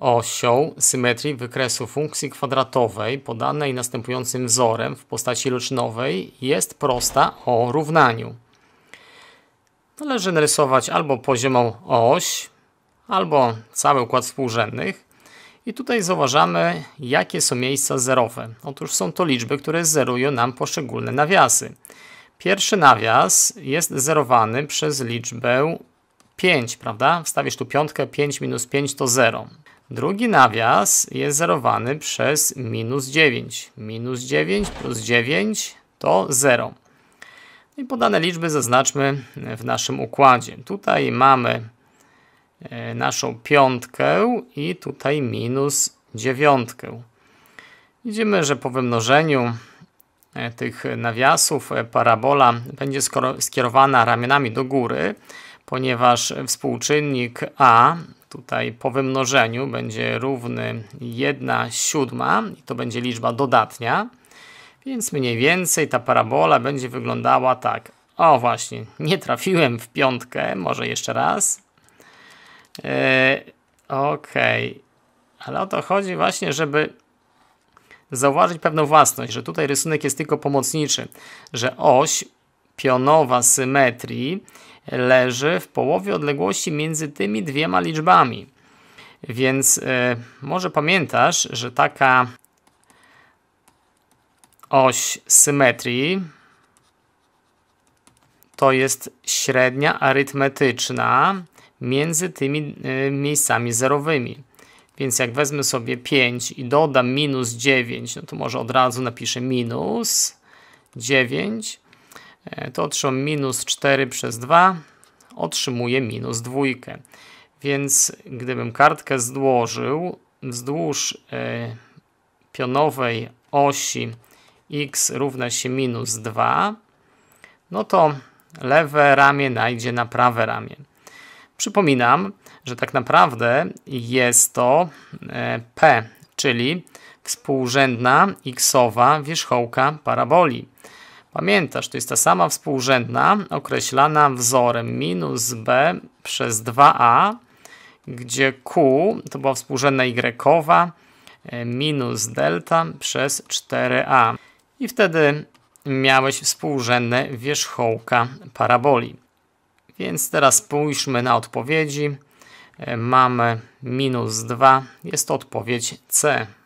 osią symetrii wykresu funkcji kwadratowej podanej następującym wzorem w postaci ilocznowej jest prosta o równaniu. Należy narysować albo poziomą oś, albo cały układ współrzędnych. I tutaj zauważamy, jakie są miejsca zerowe. Otóż są to liczby, które zerują nam poszczególne nawiasy. Pierwszy nawias jest zerowany przez liczbę 5, prawda? Wstawisz tu piątkę, 5 minus 5 to 0. Drugi nawias jest zerowany przez minus 9. Minus 9 plus 9 to 0. No I podane liczby zaznaczmy w naszym układzie. Tutaj mamy e, naszą piątkę i tutaj minus dziewiątkę. Widzimy, że po wymnożeniu e, tych nawiasów e, parabola będzie skierowana ramionami do góry, ponieważ współczynnik a tutaj po wymnożeniu będzie równy 1 siódma i to będzie liczba dodatnia. Więc mniej więcej ta parabola będzie wyglądała tak. O właśnie, nie trafiłem w piątkę, może jeszcze raz. Yy, Okej, okay. ale o to chodzi właśnie, żeby zauważyć pewną własność, że tutaj rysunek jest tylko pomocniczy, że oś pionowa symetrii leży w połowie odległości między tymi dwiema liczbami. Więc y, może pamiętasz, że taka oś symetrii to jest średnia arytmetyczna między tymi y, miejscami zerowymi. Więc jak wezmę sobie 5 i dodam minus 9, no to może od razu napiszę minus 9 E, to otrzymam minus 4 przez 2, otrzymuję minus 2. Więc gdybym kartkę złożył wzdłuż e, pionowej osi x równa się minus 2, no to lewe ramię najdzie na prawe ramię. Przypominam, że tak naprawdę jest to e, P, czyli współrzędna xowa wierzchołka paraboli. Pamiętasz, to jest ta sama współrzędna określana wzorem minus b przez 2a, gdzie q to była współrzędna y minus delta przez 4a. I wtedy miałeś współrzędne wierzchołka paraboli. Więc teraz spójrzmy na odpowiedzi. E, mamy minus 2, jest to odpowiedź C.